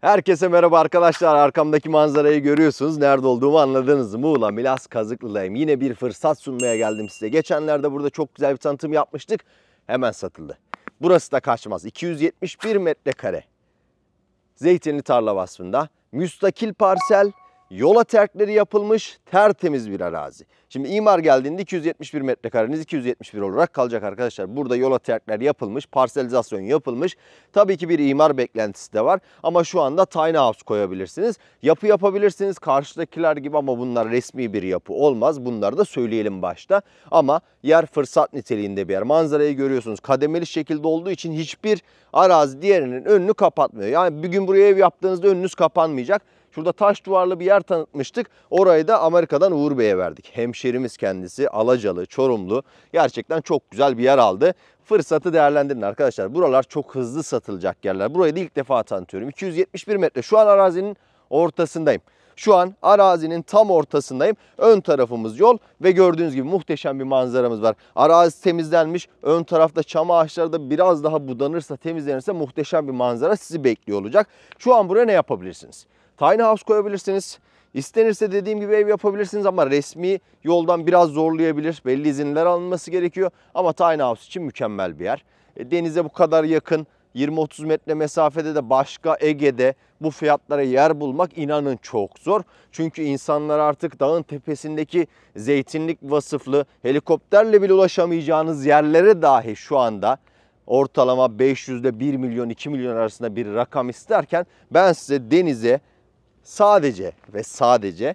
Herkese merhaba arkadaşlar. Arkamdaki manzarayı görüyorsunuz. Nerede olduğumu anladınız. Muğla, Milas, Kazıklı'dayım. Yine bir fırsat sunmaya geldim size. Geçenlerde burada çok güzel bir tanıtım yapmıştık. Hemen satıldı. Burası da kaçmaz. 271 metrekare. Zeytinli tarla vasfında. Müstakil parsel. Yola terkleri yapılmış tertemiz bir arazi. Şimdi imar geldiğinde 271 metrekareniz 271 olarak kalacak arkadaşlar. Burada yola terkler yapılmış, parselizasyon yapılmış. Tabii ki bir imar beklentisi de var ama şu anda tiny house koyabilirsiniz. Yapı yapabilirsiniz karşıdakiler gibi ama bunlar resmi bir yapı olmaz. Bunları da söyleyelim başta. Ama yer fırsat niteliğinde bir yer. Manzarayı görüyorsunuz. Kademeli şekilde olduğu için hiçbir arazi diğerinin önünü kapatmıyor. Yani bir gün buraya ev yaptığınızda önünüz kapanmayacak Şurada taş duvarlı bir yer tanıtmıştık. Orayı da Amerika'dan Uğur Bey'e verdik. Hemşerimiz kendisi Alacalı, Çorumlu. Gerçekten çok güzel bir yer aldı. Fırsatı değerlendirin arkadaşlar. Buralar çok hızlı satılacak yerler. Burayı da ilk defa tanıtıyorum. 271 metre. Şu an arazinin ortasındayım. Şu an arazinin tam ortasındayım. Ön tarafımız yol ve gördüğünüz gibi muhteşem bir manzaramız var. Arazi temizlenmiş. Ön tarafta çam ağaçları da biraz daha budanırsa, temizlenirse muhteşem bir manzara sizi bekliyor olacak. Şu an buraya ne yapabilirsiniz? Tiny house koyabilirsiniz. İstenirse dediğim gibi ev yapabilirsiniz ama resmi yoldan biraz zorlayabilir. Belli izinler alınması gerekiyor ama tiny house için mükemmel bir yer. E, denize bu kadar yakın 20-30 metre mesafede de başka Ege'de bu fiyatlara yer bulmak inanın çok zor. Çünkü insanlar artık dağın tepesindeki zeytinlik vasıflı helikopterle bile ulaşamayacağınız yerlere dahi şu anda ortalama 500 ile 1 milyon 2 milyon arasında bir rakam isterken ben size denize sadece ve sadece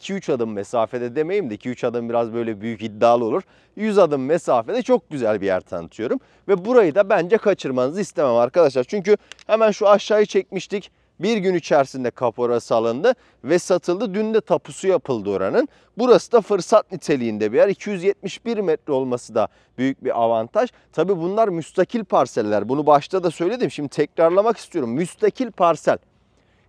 2-3 adım mesafede demeyeyim de 2-3 adım biraz böyle büyük iddialı olur. 100 adım mesafede çok güzel bir yer tanıtıyorum. Ve burayı da bence kaçırmanızı istemem arkadaşlar. Çünkü hemen şu aşağıyı çekmiştik. Bir gün içerisinde kaporası alındı ve satıldı. Dün de tapusu yapıldı oranın. Burası da fırsat niteliğinde bir yer. 271 metre olması da büyük bir avantaj. Tabi bunlar müstakil parseller. Bunu başta da söyledim. Şimdi tekrarlamak istiyorum. Müstakil parsel.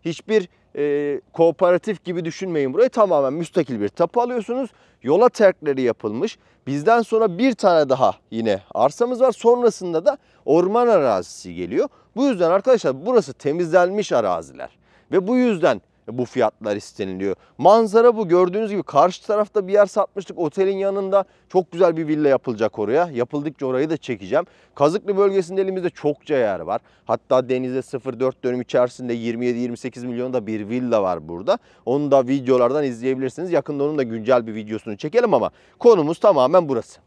Hiçbir e, kooperatif gibi düşünmeyin burayı. Tamamen müstakil bir tapu alıyorsunuz. Yola terkleri yapılmış. Bizden sonra bir tane daha yine arsamız var. Sonrasında da orman arazisi geliyor. Bu yüzden arkadaşlar burası temizlenmiş araziler. Ve bu yüzden bu fiyatlar isteniliyor. Manzara bu gördüğünüz gibi karşı tarafta bir yer satmıştık otelin yanında çok güzel bir villa yapılacak oraya. Yapıldıkça orayı da çekeceğim. Kazıklı bölgesinde elimizde çokça yer var. Hatta denize 04 dönüm içerisinde 27-28 milyonda bir villa var burada. Onu da videolardan izleyebilirsiniz. Yakında onun da güncel bir videosunu çekelim ama konumuz tamamen burası.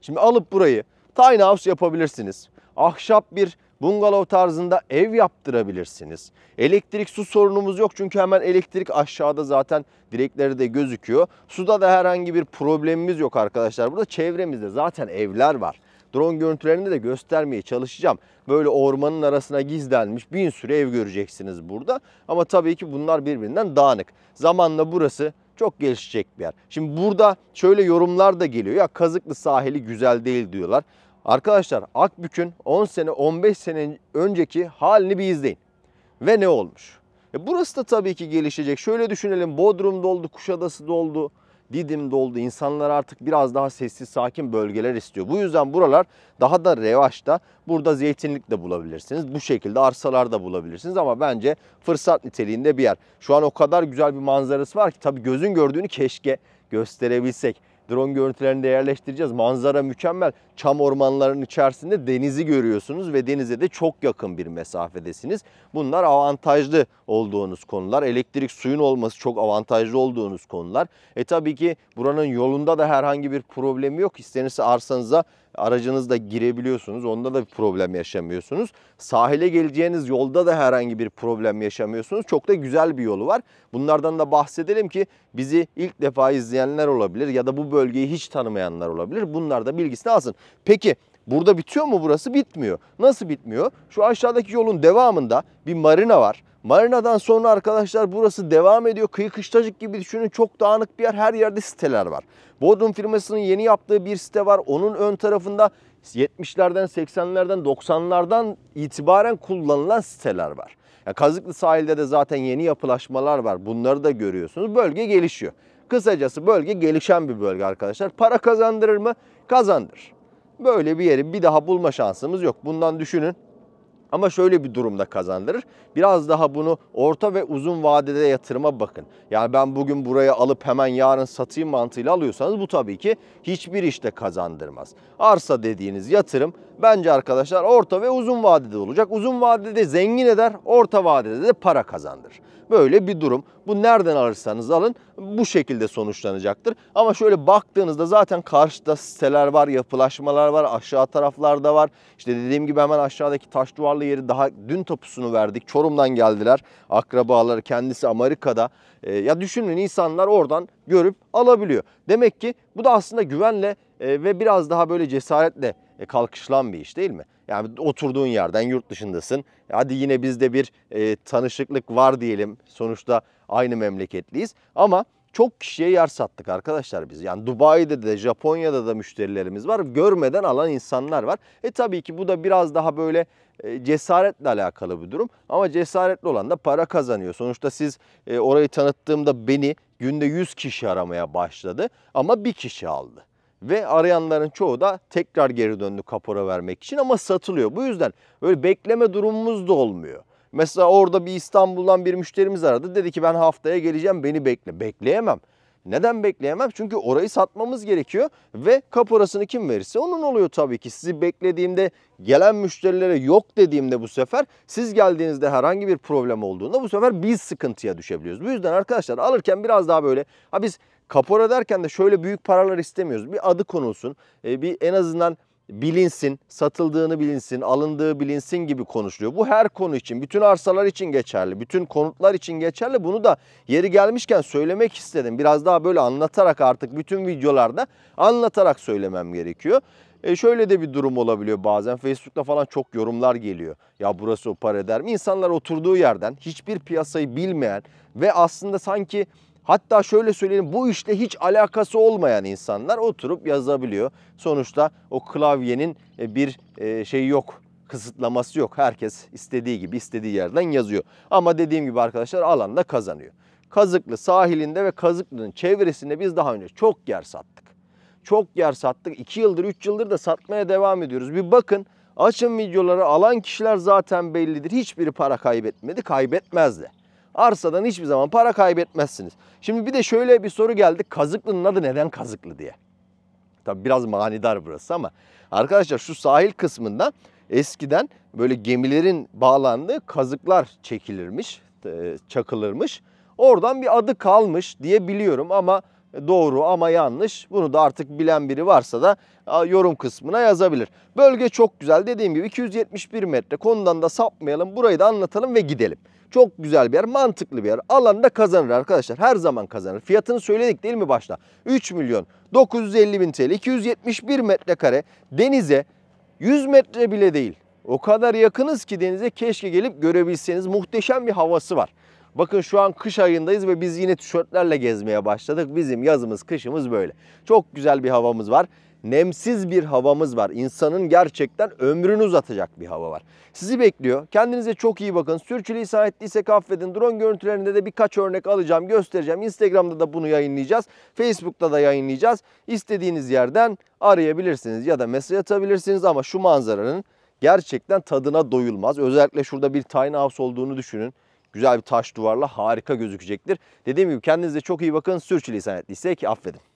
Şimdi alıp burayı tiny house yapabilirsiniz. Ahşap bir bungalov tarzında ev yaptırabilirsiniz. Elektrik su sorunumuz yok çünkü hemen elektrik aşağıda zaten direkleri de gözüküyor. Suda da herhangi bir problemimiz yok arkadaşlar. Burada çevremizde zaten evler var. Drone görüntülerini de göstermeye çalışacağım. Böyle ormanın arasına gizlenmiş bin sürü ev göreceksiniz burada. Ama tabii ki bunlar birbirinden dağınık. Zamanla burası çok gelişecek bir yer. Şimdi burada şöyle yorumlar da geliyor. Ya Kazıklı sahili güzel değil diyorlar. Arkadaşlar Akbük'ün 10 sene 15 sene önceki halini bir izleyin. Ve ne olmuş? E burası da tabii ki gelişecek. Şöyle düşünelim Bodrum'da oldu, Kuşadası'da oldu, Didim'de oldu. İnsanlar artık biraz daha sessiz sakin bölgeler istiyor. Bu yüzden buralar daha da revaçta. Burada zeytinlik de bulabilirsiniz. Bu şekilde arsalar da bulabilirsiniz ama bence fırsat niteliğinde bir yer. Şu an o kadar güzel bir manzarası var ki tabii gözün gördüğünü keşke gösterebilsek. Drone görüntülerini de yerleştireceğiz. Manzara mükemmel. Çam ormanlarının içerisinde denizi görüyorsunuz ve denize de çok yakın bir mesafedesiniz. Bunlar avantajlı olduğunuz konular. Elektrik suyun olması çok avantajlı olduğunuz konular. E tabii ki buranın yolunda da herhangi bir problemi yok. İstenirse arsanıza aracınızla girebiliyorsunuz. Onda da bir problem yaşamıyorsunuz. Sahile geleceğiniz yolda da herhangi bir problem yaşamıyorsunuz. Çok da güzel bir yolu var. Bunlardan da bahsedelim ki bizi ilk defa izleyenler olabilir ya da bu bölgeyi hiç tanımayanlar olabilir. Bunlar da bilgisini alsın. Peki burada bitiyor mu burası? Bitmiyor. Nasıl bitmiyor? Şu aşağıdaki yolun devamında bir marina var. Marina'dan sonra arkadaşlar burası devam ediyor. Kıyı kışlacık gibi düşünün çok dağınık bir yer. Her yerde siteler var. Bodrum firmasının yeni yaptığı bir site var. Onun ön tarafında 70'lerden, 80'lerden, 90'lardan itibaren kullanılan siteler var. Yani Kazıklı sahilde de zaten yeni yapılaşmalar var. Bunları da görüyorsunuz. Bölge gelişiyor. Kısacası bölge gelişen bir bölge arkadaşlar. Para kazandırır mı? Kazandır. Böyle bir yeri bir daha bulma şansımız yok. Bundan düşünün. Ama şöyle bir durumda kazandırır. Biraz daha bunu orta ve uzun vadede yatırıma bakın. Yani ben bugün buraya alıp hemen yarın satayım mantığıyla alıyorsanız bu tabii ki hiçbir işte kazandırmaz. Arsa dediğiniz yatırım bence arkadaşlar orta ve uzun vadede olacak. Uzun vadede zengin eder, orta vadede de para kazandırır. Böyle bir durum. Bu nereden alırsanız alın bu şekilde sonuçlanacaktır. Ama şöyle baktığınızda zaten karşıda siteler var, yapılaşmalar var, aşağı taraflarda var. İşte dediğim gibi hemen aşağıdaki taş duvarlı yeri daha dün tapusunu verdik. Çorum'dan geldiler. Akrabaları kendisi Amerika'da. E, ya düşünün insanlar oradan görüp alabiliyor. Demek ki bu da aslında güvenle e, ve biraz daha böyle cesaretle e, kalkışılan bir iş değil mi? Yani oturduğun yerden yurt dışındasın. E, hadi yine bizde bir e, tanışıklık var diyelim. Sonuçta aynı memleketliyiz. Ama çok kişiye yer sattık arkadaşlar biz. Yani Dubai'de de Japonya'da da müşterilerimiz var. Görmeden alan insanlar var. E tabii ki bu da biraz daha böyle e, cesaretle alakalı bir durum. Ama cesaretli olan da para kazanıyor. Sonuçta siz e, orayı tanıttığımda beni günde 100 kişi aramaya başladı ama bir kişi aldı. Ve arayanların çoğu da tekrar geri döndü kapora vermek için ama satılıyor. Bu yüzden böyle bekleme durumumuz da olmuyor. Mesela orada bir İstanbul'dan bir müşterimiz aradı. Dedi ki ben haftaya geleceğim beni bekle. Bekleyemem. Neden bekleyemem? Çünkü orayı satmamız gerekiyor ve kaporasını kim verirse onun oluyor tabii ki. Sizi beklediğimde gelen müşterilere yok dediğimde bu sefer siz geldiğinizde herhangi bir problem olduğunda bu sefer biz sıkıntıya düşebiliyoruz. Bu yüzden arkadaşlar alırken biraz daha böyle ha biz Kapora derken de şöyle büyük paralar istemiyoruz. Bir adı konulsun. E, bir en azından bilinsin, satıldığını bilinsin, alındığı bilinsin gibi konuşuluyor. Bu her konu için, bütün arsalar için geçerli, bütün konutlar için geçerli. Bunu da yeri gelmişken söylemek istedim. Biraz daha böyle anlatarak artık bütün videolarda anlatarak söylemem gerekiyor. E şöyle de bir durum olabiliyor bazen. Facebook'ta falan çok yorumlar geliyor. Ya burası o para eder mi? İnsanlar oturduğu yerden hiçbir piyasayı bilmeyen ve aslında sanki Hatta şöyle söyleyeyim bu işle hiç alakası olmayan insanlar oturup yazabiliyor. Sonuçta o klavyenin e, bir e, şeyi yok kısıtlaması yok. Herkes istediği gibi istediği yerden yazıyor. Ama dediğim gibi arkadaşlar alanda kazanıyor. Kazıklı sahilinde ve Kazıklı'nın çevresinde biz daha önce çok yer sattık. Çok yer sattık. 2 yıldır 3 yıldır da satmaya devam ediyoruz. Bir bakın açın videoları alan kişiler zaten bellidir. Hiçbiri para kaybetmedi kaybetmez de. Arsadan hiçbir zaman para kaybetmezsiniz. Şimdi bir de şöyle bir soru geldi. Kazıklı'nın adı neden Kazıklı diye. Tabi biraz manidar burası ama arkadaşlar şu sahil kısmında eskiden böyle gemilerin bağlandığı kazıklar çekilirmiş, e, çakılırmış. Oradan bir adı kalmış diye biliyorum ama doğru ama yanlış. Bunu da artık bilen biri varsa da yorum kısmına yazabilir. Bölge çok güzel. Dediğim gibi 271 metre. Konudan da sapmayalım. Burayı da anlatalım ve gidelim. Çok güzel bir yer, mantıklı bir yer. Alanda kazanır arkadaşlar. Her zaman kazanır. Fiyatını söyledik değil mi başta? 3 milyon 950 bin TL. 271 metrekare denize 100 metre bile değil. O kadar yakınız ki denize keşke gelip görebilseniz muhteşem bir havası var. Bakın şu an kış ayındayız ve biz yine tişörtlerle gezmeye başladık. Bizim yazımız kışımız böyle. Çok güzel bir havamız var. Nemsiz bir havamız var. İnsanın gerçekten ömrünü uzatacak bir hava var. Sizi bekliyor. Kendinize çok iyi bakın. Sürçülisan ettiyse affedin. Drone görüntülerinde de birkaç örnek alacağım, göstereceğim. Instagram'da da bunu yayınlayacağız. Facebook'ta da yayınlayacağız. İstediğiniz yerden arayabilirsiniz ya da mesaj atabilirsiniz ama şu manzaranın gerçekten tadına doyulmaz. Özellikle şurada bir tiny house olduğunu düşünün güzel bir taş duvarla harika gözükecektir. Dediğim gibi kendinize çok iyi bakın. Sürçülisan ettiysek affedin.